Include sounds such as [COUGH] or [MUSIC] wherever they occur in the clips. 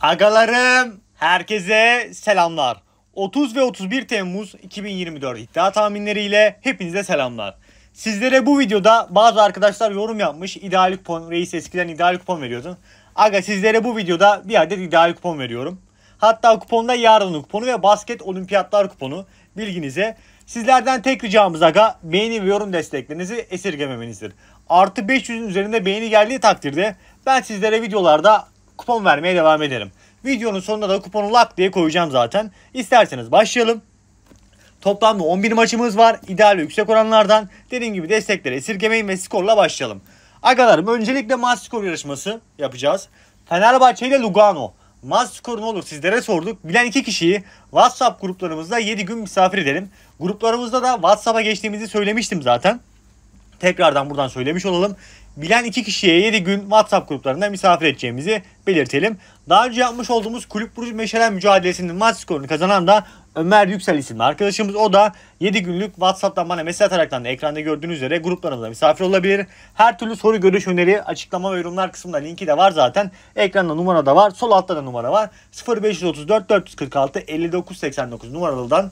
Agalarım, herkese selamlar. 30 ve 31 Temmuz 2024 iddia tahminleriyle hepinize selamlar. Sizlere bu videoda bazı arkadaşlar yorum yapmış. İdeal kupon, reis eskiden ideal kupon veriyordun. Aga sizlere bu videoda bir adet ideal kupon veriyorum. Hatta kuponda yarın kuponu ve basket olimpiyatlar kuponu bilginize. Sizlerden tek ricamız aga beğeni ve yorum desteklerinizi esirgememenizdir. Artı 500'ün üzerinde beğeni geldiği takdirde ben sizlere videolarda kupon vermeye devam ederim. Videonun sonunda da kuponu lak diye koyacağım zaten. İsterseniz başlayalım. Toplamda 11 maçımız var. İdeal yüksek oranlardan. Dediğim gibi destekleri esirgemeyin ve skorla başlayalım. Agalarım öncelikle maç skor yarışması yapacağız. Fenerbahçe ile Lugano. Maç skoru ne olur sizlere sorduk. Bilen iki kişiyi WhatsApp gruplarımızda 7 gün misafir edelim. Gruplarımızda da WhatsApp'a geçtiğimizi söylemiştim zaten. Tekrardan buradan söylemiş olalım bilen iki kişiye 7 gün WhatsApp gruplarında misafir edeceğimizi belirtelim. Daha önce yapmış olduğumuz Kulüp Burcu Meşeren mücadelesinin maç skorunu kazanan da Ömer Yüksel isimli arkadaşımız. O da 7 günlük WhatsApp'tan bana mesaj ataraktan da ekranda gördüğünüz üzere gruplarımıza misafir olabilir. Her türlü soru, görüş, öneri, açıklama ve yorumlar kısmında linki de var zaten. Ekranda numara da var. Sol altta da numara var. 0534 446 5989 numaralıdan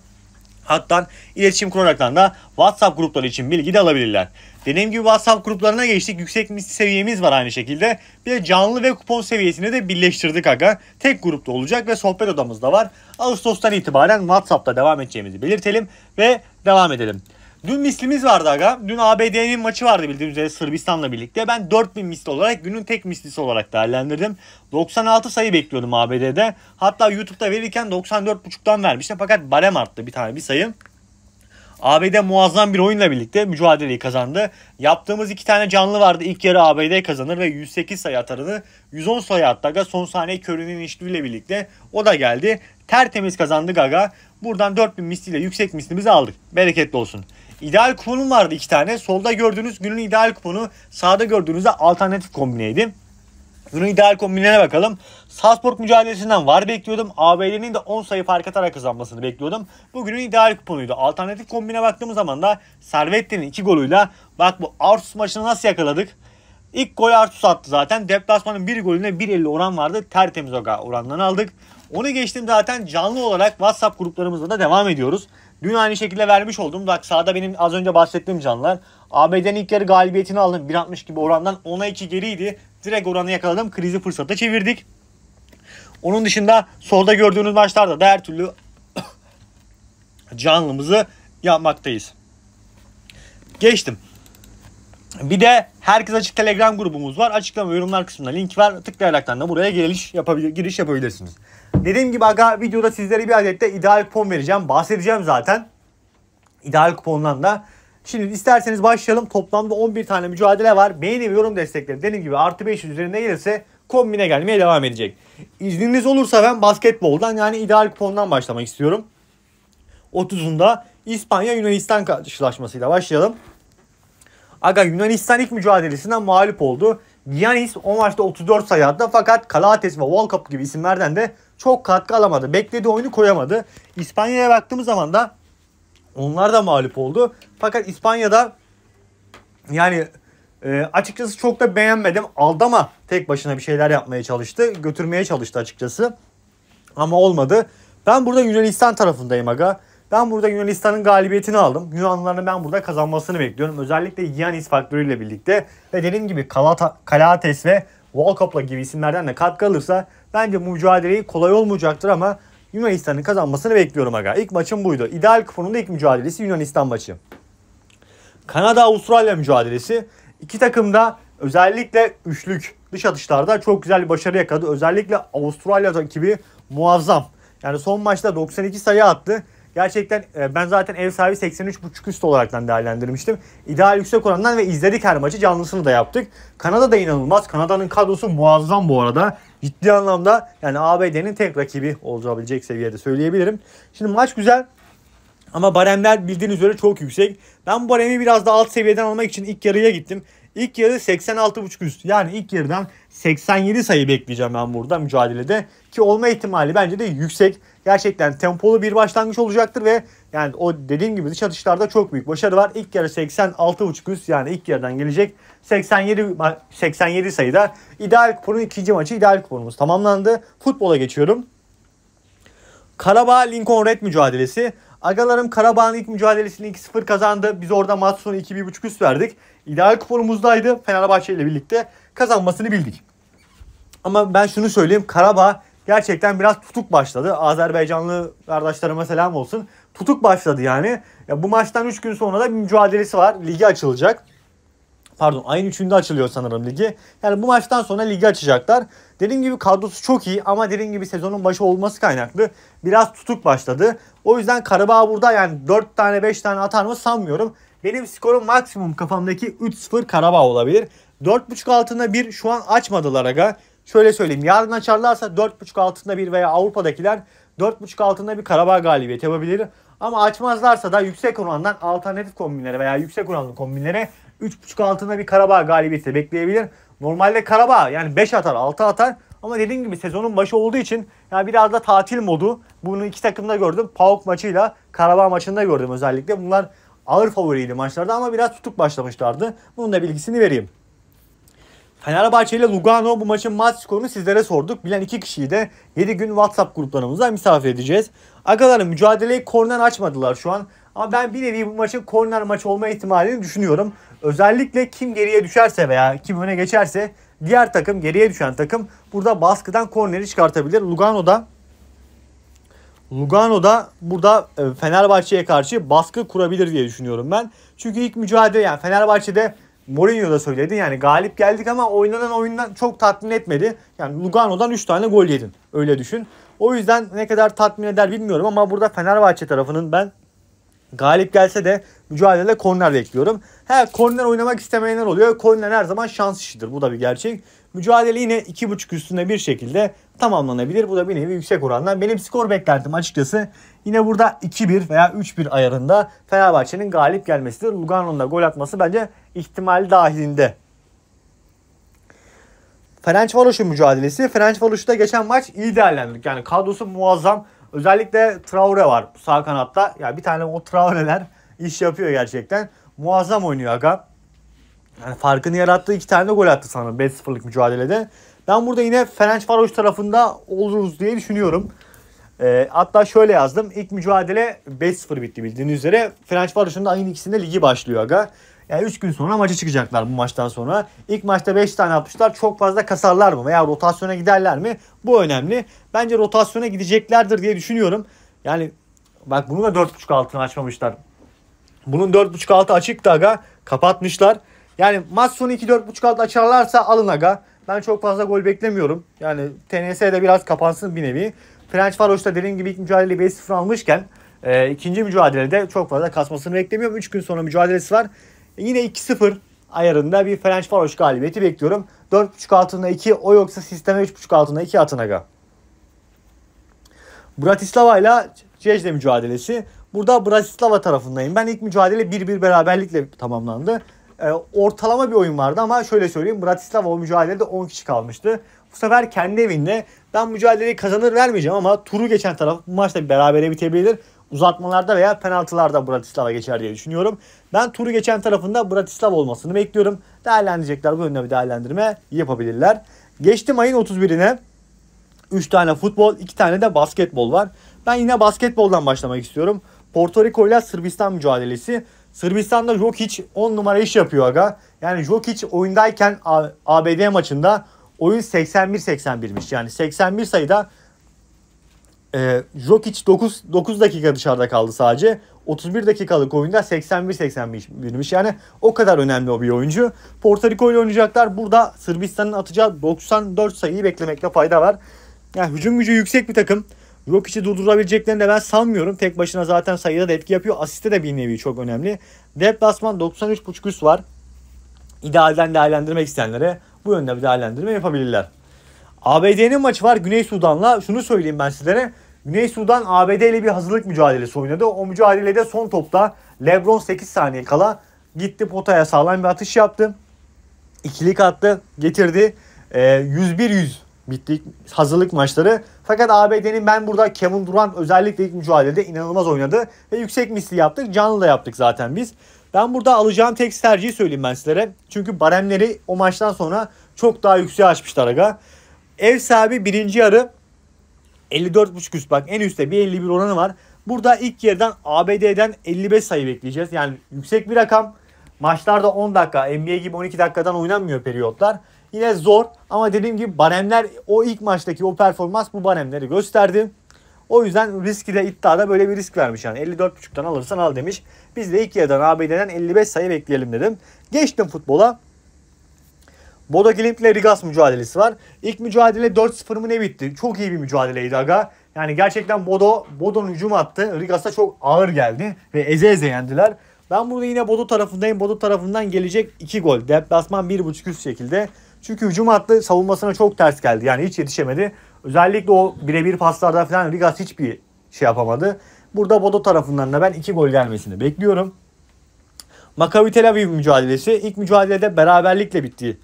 Hatta iletişim kuraraktan da WhatsApp grupları için bilgi de alabilirler. Dediğim gibi WhatsApp gruplarına geçtik. Yüksek seviyemiz var aynı şekilde. Bir de canlı ve kupon seviyesini de birleştirdik aga. Tek grupta olacak ve sohbet odamız da var. Ağustos'tan itibaren WhatsApp'ta devam edeceğimizi belirtelim ve devam edelim. Dün mislimiz vardı aga. Dün ABD'nin maçı vardı bildiğiniz üzere Sırbistan'la birlikte. Ben 4000 misli olarak günün tek mislisi olarak değerlendirdim. 96 sayı bekliyordum ABD'de. Hatta YouTube'da verirken 94.5'tan vermiştim fakat barem arttı bir tane bir sayı. ABD muazzam bir oyunla birlikte mücadeleyi kazandı. Yaptığımız iki tane canlı vardı. İlk yarı ABD kazanır ve 108 sayı atarını 110 sayı attı Aga. Son saniye Körünün işliğiyle birlikte o da geldi. Tertemiz kazandı Gaga. Buradan 4000 misliyle yüksek mislimizi aldık. Bereketli olsun. İdeal kuponum vardı iki tane. Solda gördüğünüz günün ideal kuponu sağda gördüğünüzde alternatif kombineydi. Günün ideal kombinine bakalım. Salzburg mücadelesinden var bekliyordum. AB'nin de 10 sayı fark atarak kazanmasını bekliyordum. Bugünün ideal kuponuydu. Alternatif kombine baktığımız zaman da Servetti'nin 2 golüyle bak bu Artus maçını nasıl yakaladık? İlk golü Artus attı zaten. Deplasmanın bir golüne 1.50 oran vardı. Tertemiz oga oranlarını aldık. Onu geçtim zaten canlı olarak WhatsApp gruplarımızda da devam ediyoruz. Dün aynı şekilde vermiş oldum. Bak sağda benim az önce bahsettiğim canlar. ABD'nin ilk yarı galibiyetini aldım. 1.60 gibi orandan 10'a 2 geriydi. Direkt oranı yakaladım. Krizi fırsata çevirdik. Onun dışında solda gördüğünüz maçlarda da her türlü [COUGHS] canlımızı yapmaktayız. Geçtim. Bir de herkes açık Telegram grubumuz var. Açıklama yorumlar kısmında link var. Tıklayarak da buraya giriş, yapabilir, giriş yapabilirsiniz. Dediğim gibi aga videoda sizlere bir adette ideal kupon vereceğim. Bahsedeceğim zaten. İdeal kupondan da Şimdi isterseniz başlayalım. Toplamda 11 tane mücadele var. Beğeni ve yorum destekleri dediğim gibi artı 500 üzerinde gelirse kombine gelmeye devam edecek. İzniniz olursa ben basketboldan yani ideal kupondan başlamak istiyorum. 30'unda İspanya Yunanistan karşılaşmasıyla başlayalım. Aga Yunanistan ilk mücadelesinden mağlup oldu. Giannis o maçta 34 sayı attı fakat Kalates ve Volkap gibi isimlerden de çok katkı alamadı. Beklediği oyunu koyamadı. İspanya'ya baktığımız zaman da onlar da mağlup oldu. Fakat İspanya'da yani e, açıkçası çok da beğenmedim. Aldama tek başına bir şeyler yapmaya çalıştı. Götürmeye çalıştı açıkçası. Ama olmadı. Ben burada Yunanistan tarafındayım aga. Ben burada Yunanistan'ın galibiyetini aldım. Yunanlıların ben burada kazanmasını bekliyorum. Özellikle Yanis faktörüyle birlikte. Ve dediğim gibi Kalata, Kalates ve Volkopla gibi isimlerden de katkı alırsa bence mücadeleyi kolay olmayacaktır ama Yunanistan'ın kazanmasını bekliyorum aga. İlk maçım buydu. İdeal kuponun ilk mücadelesi Yunanistan maçı. Kanada-Avustralya mücadelesi. İki takım da özellikle üçlük dış atışlarda çok güzel bir başarı yakaladı. Özellikle Avustralya rakibi muazzam. Yani son maçta 92 sayı attı. Gerçekten e, ben zaten ev sahibi 83.5 üst olarak değerlendirmiştim. İdeal yüksek orandan ve izledik her maçı canlısını da yaptık. Kanada da inanılmaz. Kanada'nın kadrosu muazzam bu arada ciddi anlamda yani ABD'nin tek rakibi olabilecek seviyede söyleyebilirim. Şimdi maç güzel. Ama baremler bildiğiniz üzere çok yüksek. Ben bu baremi biraz da alt seviyeden almak için ilk yarıya gittim. İlk yarı 86.5 üst. Yani ilk yarıdan 87 sayı bekleyeceğim ben burada mücadelede. Ki olma ihtimali bence de yüksek gerçekten tempolu bir başlangıç olacaktır ve yani o dediğim gibi dış atışlarda çok büyük başarı var. İlk yarı 86.5 üst yani ilk yarıdan gelecek 87 87 sayıda ideal kuponun ikinci maçı ideal kuponumuz tamamlandı. Futbola geçiyorum. Karabağ Lincoln Red mücadelesi. Agalarım Karabağ'ın ilk mücadelesini 2-0 kazandı. Biz orada maç sonu 2-1.5 üst verdik. İdeal kuponumuzdaydı. Fenerbahçe ile birlikte kazanmasını bildik. Ama ben şunu söyleyeyim. Karabağ gerçekten biraz tutuk başladı. Azerbaycanlı kardeşlerime selam olsun. Tutuk başladı yani. Ya bu maçtan 3 gün sonra da bir mücadelesi var. Ligi açılacak. Pardon ayın 3'ünde açılıyor sanırım ligi. Yani bu maçtan sonra ligi açacaklar. Dediğim gibi kadrosu çok iyi ama dediğim gibi sezonun başı olması kaynaklı biraz tutuk başladı. O yüzden Karabağ burada yani 4 tane 5 tane atar mı sanmıyorum. Benim skorum maksimum kafamdaki 3-0 Karabağ olabilir. 4.5 altında bir şu an açmadılar aga şöyle söyleyeyim. Yarın açarlarsa 4.5 altında bir veya Avrupa'dakiler 4.5 altında bir Karabağ galibiyeti yapabilir. Ama açmazlarsa da yüksek orandan alternatif kombinlere veya yüksek oranlı kombinlere 3.5 altında bir Karabağ galibiyeti bekleyebilir. Normalde Karabağ yani 5 atar 6 atar ama dediğim gibi sezonun başı olduğu için yani biraz da tatil modu. Bunu iki takımda gördüm. PAOK maçıyla Karabağ maçında gördüm özellikle. Bunlar ağır favoriydi maçlarda ama biraz tutuk başlamışlardı. Bunun da bilgisini vereyim. Fenerbahçe ile Lugano bu maçın maç skorunu sizlere sorduk. Bilen iki kişiyi de 7 gün WhatsApp gruplarımıza misafir edeceğiz. Agalar mücadeleyi korner açmadılar şu an. Ama ben bir nevi bu maçın korner maç olma ihtimalini düşünüyorum. Özellikle kim geriye düşerse veya kim öne geçerse diğer takım geriye düşen takım burada baskıdan korneri çıkartabilir. Lugano'da Lugano'da burada e, Fenerbahçe'ye karşı baskı kurabilir diye düşünüyorum ben. Çünkü ilk mücadele yani Fenerbahçe'de Mourinho da söyledi. Yani galip geldik ama oynanan oyundan çok tatmin etmedi. Yani Lugano'dan 3 tane gol yedin. Öyle düşün. O yüzden ne kadar tatmin eder bilmiyorum ama burada Fenerbahçe tarafının ben galip gelse de mücadelede korner bekliyorum. He korner oynamak istemeyenler oluyor. Korner her zaman şans işidir. Bu da bir gerçek. Mücadele yine 2.5 üstünde bir şekilde tamamlanabilir. Bu da bir nevi yüksek oranla. Benim skor beklerdim açıkçası. Yine burada 2-1 veya 3-1 ayarında Fenerbahçe'nin galip gelmesidir. Lugano'nun da gol atması bence ihtimali dahilinde. Ferenc Varos'u mücadelesi. Ferenc Varos'u geçen maç iyi değerlendirdik. Yani kadrosu muazzam. Özellikle Traore var sağ kanatta. Ya yani bir tane o Traore'ler iş yapıyor gerçekten. Muazzam oynuyor aga. Yani farkını yarattı. iki tane de gol attı sana 5-0'lık mücadelede. Ben burada yine Ferenc Varoş tarafında oluruz diye düşünüyorum. E, hatta şöyle yazdım. İlk mücadele 5-0 bitti bildiğiniz üzere. Ferenc Varoş'un da aynı ikisinde ligi başlıyor aga. Yani 3 gün sonra maça çıkacaklar bu maçtan sonra. İlk maçta 5 tane atmışlar. Çok fazla kasarlar mı veya rotasyona giderler mi? Bu önemli. Bence rotasyona gideceklerdir diye düşünüyorum. Yani bak bunu da 4.5 altına açmamışlar. Bunun 4.5 altı açık daga Kapatmışlar. Yani maç sonu 2 4.5 altı açarlarsa alın aga. Ben çok fazla gol beklemiyorum. Yani TNS de biraz kapansın bir nevi. French Faroş'ta dediğim gibi ilk mücadeleyi 5-0 almışken e, ikinci mücadelede çok fazla kasmasını beklemiyorum. 3 gün sonra mücadelesi var. Yine 2-0 ayarında bir French Faroş galibiyeti bekliyorum. 4.5 altında 2 o yoksa sisteme 3.5 altına 2 atın aga. Bratislava ile Cejde mücadelesi. Burada Bratislava tarafındayım. Ben ilk mücadele 1-1 beraberlikle tamamlandı. E, ortalama bir oyun vardı ama şöyle söyleyeyim Bratislava o mücadelede 10 kişi kalmıştı. Bu sefer kendi evinde ben mücadeleyi kazanır vermeyeceğim ama turu geçen taraf bu maçta berabere bitebilir uzatmalarda veya penaltılarda Bratislava geçer diye düşünüyorum. Ben turu geçen tarafında Bratislava olmasını bekliyorum. Değerlendirecekler bu yönde bir değerlendirme yapabilirler. Geçtim ayın 31'ine. 3 tane futbol, 2 tane de basketbol var. Ben yine basketboldan başlamak istiyorum. Porto Rico ile Sırbistan mücadelesi. Sırbistan'da Jokic 10 numara iş yapıyor aga. Yani Jokic oyundayken ABD maçında oyun 81-81'miş. Yani 81 sayıda e, Jokic 9, 9 dakika dışarıda kaldı sadece. 31 dakikalık oyunda 81-81'miş. Yani o kadar önemli o bir oyuncu. Porto Rico ile oynayacaklar. Burada Sırbistan'ın atacağı 94 sayıyı beklemekte fayda var. Yani hücum gücü yüksek bir takım. Jokic'i durdurabileceklerini de ben sanmıyorum. Tek başına zaten sayıda da etki yapıyor. Asiste de bir nevi çok önemli. Deplasman 93.5 üst var. İdealden değerlendirmek isteyenlere bu yönde bir değerlendirme yapabilirler. ABD'nin maçı var Güney Sudan'la. Şunu söyleyeyim ben sizlere. Güney Sudan ABD ile bir hazırlık mücadelesi oynadı. O mücadelede son topta Lebron 8 saniye kala gitti potaya sağlam bir atış yaptı. İkilik attı getirdi. E, ee, 101-100 bitti hazırlık maçları. Fakat ABD'nin ben burada Kevin Durant özellikle ilk mücadelede inanılmaz oynadı. Ve yüksek misli yaptık. Canlı da yaptık zaten biz. Ben burada alacağım tek tercihi söyleyeyim ben sizlere. Çünkü baremleri o maçtan sonra çok daha yükseğe açmışlar aga. Ev sahibi birinci yarı 54.5 üst bak en üstte bir 51 oranı var. Burada ilk yerden ABD'den 55 sayı bekleyeceğiz. Yani yüksek bir rakam. Maçlarda 10 dakika NBA gibi 12 dakikadan oynanmıyor periyotlar. Yine zor ama dediğim gibi baremler o ilk maçtaki o performans bu baremleri gösterdi. O yüzden riski de iddiada böyle bir risk vermiş yani 54.5'tan alırsan al demiş. Biz de ilk yerden ABD'den 55 sayı bekleyelim dedim. Geçtim futbola. Bodo Glimp ile Rigas mücadelesi var. İlk mücadele 4-0 mı ne bitti? Çok iyi bir mücadeleydi aga. Yani gerçekten Bodo, Bodo'nun hücum attı. Rigas'a çok ağır geldi ve eze eze yendiler. Ben burada yine Bodo tarafındayım. Bodo tarafından gelecek 2 gol. Deplasman 1.5 üst şekilde. Çünkü hücum attı. savunmasına çok ters geldi. Yani hiç yetişemedi. Özellikle o birebir paslarda falan Rigas hiçbir şey yapamadı. Burada Bodo tarafından da ben 2 gol gelmesini bekliyorum. Maccabi Tel Aviv mücadelesi ilk mücadelede beraberlikle bitti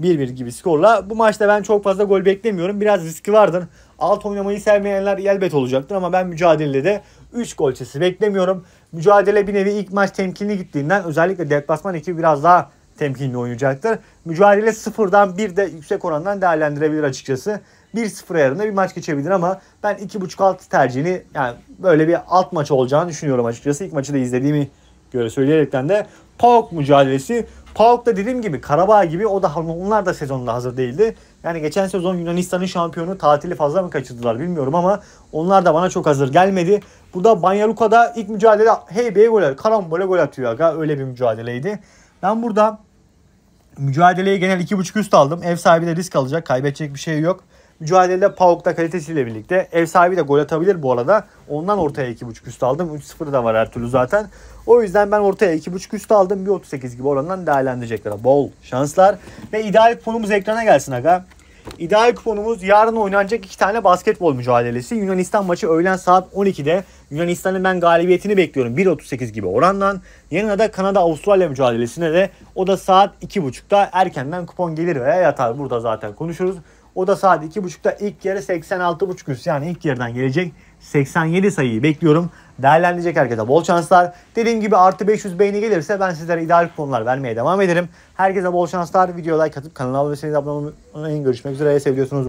1-1 gibi skorla. Bu maçta ben çok fazla gol beklemiyorum. Biraz riski vardır. Alt oynamayı sevmeyenler elbet olacaktır ama ben mücadelede 3 golçesi beklemiyorum. Mücadele bir nevi ilk maç temkinli gittiğinden özellikle deplasman ekibi biraz daha temkinli oynayacaktır. Mücadele sıfırdan bir de yüksek orandan değerlendirebilir açıkçası. 1-0 ayarında bir maç geçebilir ama ben 2.5 alt tercihini yani böyle bir alt maç olacağını düşünüyorum açıkçası. İlk maçı da izlediğimi göre söyleyerekten de pauk mücadelesi PAOK da dediğim gibi Karabağ gibi o da onlar da sezonda hazır değildi. Yani geçen sezon Yunanistan'ın şampiyonu tatili fazla mı kaçırdılar bilmiyorum ama onlar da bana çok hazır gelmedi. bu Burada Banyaluka'da ilk mücadele heybeye gol karambole gol atıyor aga öyle bir mücadeleydi. Ben burada mücadeleyi genel 2.5 üst aldım. Ev sahibi de risk alacak. Kaybedecek bir şey yok. Mücadelede Pauk da kalitesiyle birlikte. Ev sahibi de gol atabilir bu arada. Ondan ortaya 2.5 üst aldım. 3-0 da var her türlü zaten. O yüzden ben ortaya 2.5 üstü aldım. 1.38 gibi orandan değerlendirecekler. Bol şanslar. Ve ideal kuponumuz ekrana gelsin aga. İdeal kuponumuz yarın oynanacak iki tane basketbol mücadelesi. Yunanistan maçı öğlen saat 12'de. Yunanistan'ın ben galibiyetini bekliyorum 1.38 gibi orandan. Yanına da Kanada Avustralya mücadelesine de o da saat 2.30'da erkenden kupon gelir veya yatar. Burada zaten konuşuruz. O da saat 2.30'da ilk yarı 86.5 üst yani ilk yarıdan gelecek 87 sayıyı bekliyorum. Değerlendirecek herkese bol şanslar. Dediğim gibi artı 500 beğeni gelirse ben sizlere ideal konular vermeye devam ederim. Herkese bol şanslar. Videoya like atıp kanala abone olmayı unutmayın. Görüşmek üzere. Seviyorsunuz.